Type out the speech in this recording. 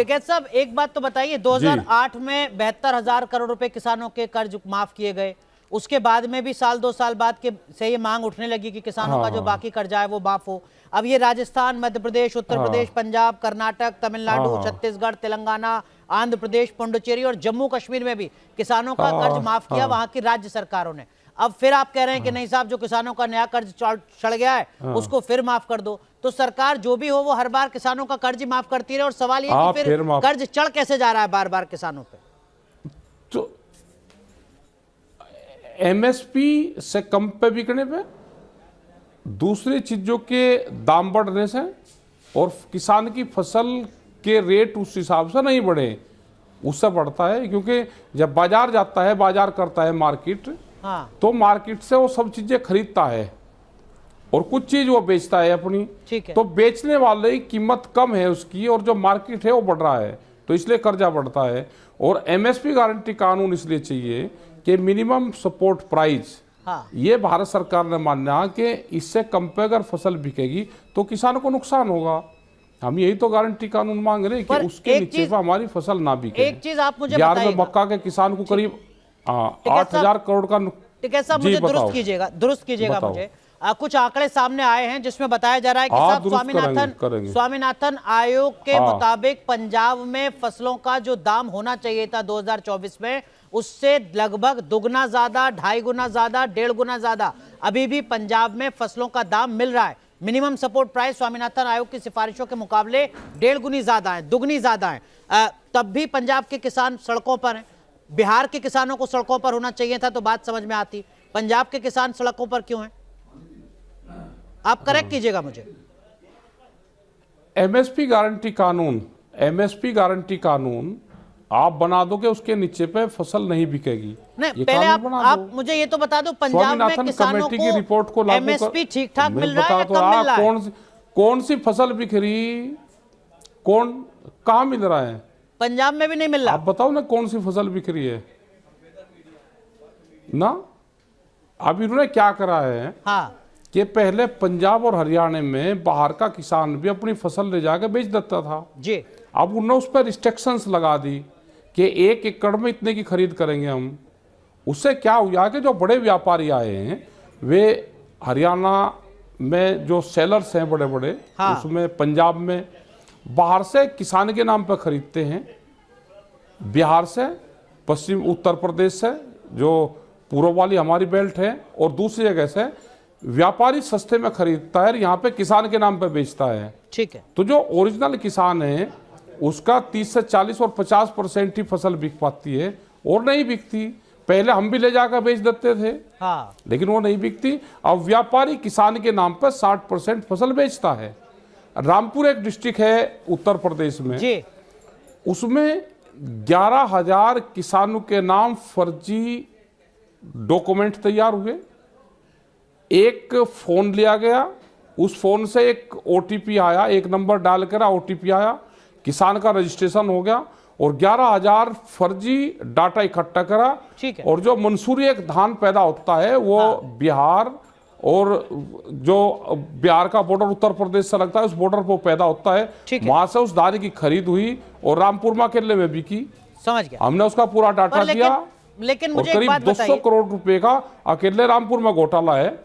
टिकैत तो साहब एक बात तो बताइए 2008 में बहत्तर हजार करोड़ रुपए किसानों के कर्ज माफ किए गए उसके बाद में भी साल दो साल बाद के से ये मांग उठने लगी कि किसानों हाँ, का जो हाँ। बाकी कर्जा है वो माफ हो अब ये राजस्थान मध्य प्रदेश उत्तर हाँ, प्रदेश पंजाब कर्नाटक तमिलनाडु हाँ, हाँ। छत्तीसगढ़ तेलंगाना आंध्र प्रदेश पुडुचेरी और जम्मू कश्मीर में भी किसानों का हाँ, कर्ज माफ किया वहां की राज्य सरकारों ने अब फिर आप कह रहे हैं कि हाँ। नहीं साहब जो किसानों का नया कर्ज चढ़ गया है हाँ। उसको फिर माफ कर दो तो सरकार जो भी हो वो हर बार किसानों का कर्ज माफ करती रहे और सवाल ये फिर, फिर कर्ज चढ़ कैसे जा रहा है बार बार किसानों पे तो एमएसपी से कम पे बिकने पे दूसरी चीजों के दाम बढ़ने से और किसान की फसल के रेट उस हिसाब से नहीं बढ़े उससे बढ़ता है क्योंकि जब बाजार जाता है बाजार करता है मार्केट हाँ। तो मार्केट से वो सब चीजें खरीदता है और कुछ चीज वो बेचता है अपनी ठीक है तो बेचने वाले की कीमत कम है उसकी और जो मार्केट है वो बढ़ रहा है तो इसलिए कर्जा बढ़ता है और एमएसपी गारंटी कानून इसलिए चाहिए कि मिनिमम सपोर्ट प्राइस हाँ। ये भारत सरकार ने माना कि इससे कम पे अगर फसल बिकेगी तो किसान को नुकसान होगा हम यही तो गारंटी कानून मांग रहे हैं कि उसके नीचे हमारी फसल ना बिके एक चीज आप मुझे बिहार में मक्का के किसान को करीब हाँ, आठ हजार करोड़ का है साहब मुझे दुरुस्त कीजिएगा दुरुस्त कीजिएगा मुझे आ, कुछ आंकड़े सामने आए हैं जिसमें बताया जा रहा है कि हाँ, साहब स्वामीनाथन स्वामीनाथन आयोग के हाँ। मुताबिक पंजाब में फसलों का जो दाम होना चाहिए था 2024 में उससे लगभग दुगना ज्यादा ढाई गुना ज्यादा डेढ़ गुना ज्यादा अभी भी पंजाब में फसलों का दाम मिल रहा है मिनिमम सपोर्ट प्राइस स्वामीनाथन आयोग की सिफारिशों के मुकाबले डेढ़ गुनी ज्यादा है दुगनी ज्यादा है तब भी पंजाब के किसान सड़कों पर हैं बिहार के किसानों को सड़कों पर होना चाहिए था तो बात समझ में आती पंजाब के किसान सड़कों पर क्यों हैं आप करेक्ट हाँ। कीजिएगा मुझे एमएसपी गारंटी कानून एमएसपी गारंटी कानून आप बना दोगे उसके नीचे पे फसल नहीं बिकेगी नहीं पहले आप, आप मुझे ये तो बता दो पंजाब में किसानों को की रिपोर्ट को एमएसपी ठीक ठाक मिल रहा है कम मिल रहा है कौन सी कौन सी फसल बिखरी कौन कहा मिल रहा है पंजाब में भी नहीं मिल रहा आप बताओ ना कौन सी फसल बिक रही है ना अब इन्होंने क्या करा है हाँ कि पहले पंजाब और हरियाणा में बाहर का किसान भी अपनी फसल ले जाकर बेच देता था जी अब उन्होंने उस पर रिस्ट्रिक्शन लगा दी कि एक एकड़ में इतने की खरीद करेंगे हम उससे क्या हुआ कि जो बड़े व्यापारी आए हैं वे हरियाणा में जो सेलर्स हैं बड़े बड़े हाँ। उसमें पंजाब में बाहर से किसान के नाम पर खरीदते हैं बिहार से पश्चिम उत्तर प्रदेश से जो पूर्व वाली हमारी बेल्ट है और दूसरी जगह से व्यापारी सस्ते में खरीदता है यहाँ पे किसान के नाम पे बेचता है ठीक है तो जो ओरिजिनल किसान है उसका 30 से 40 और 50 परसेंट ही फसल बिक पाती है और नहीं बिकती पहले हम भी ले जाकर बेच देते थे हाँ। लेकिन वो नहीं बिकती अब व्यापारी किसान के नाम पर साठ परसेंट फसल बेचता है रामपुर एक डिस्ट्रिक्ट है उत्तर प्रदेश में जी उसमें ग्यारह हजार किसानों के नाम फर्जी डॉक्यूमेंट तैयार हुए एक फोन लिया गया उस फोन से एक ओ आया एक नंबर डालकर कर ओ आया किसान का रजिस्ट्रेशन हो गया और ग्यारह हजार फर्जी डाटा इकट्ठा करा ठीक है और जो मंसूरी एक धान पैदा होता है वो हाँ। बिहार और जो बिहार का बॉर्डर उत्तर प्रदेश से लगता है उस बॉर्डर पर पैदा होता है वहां से उस दाने की खरीद हुई और रामपुर माकेले में भी की समझ गया हमने उसका पूरा डाटा दिया लेकिन मुझे करीब दो सौ करोड़ रुपए का अकेले रामपुर में घोटाला है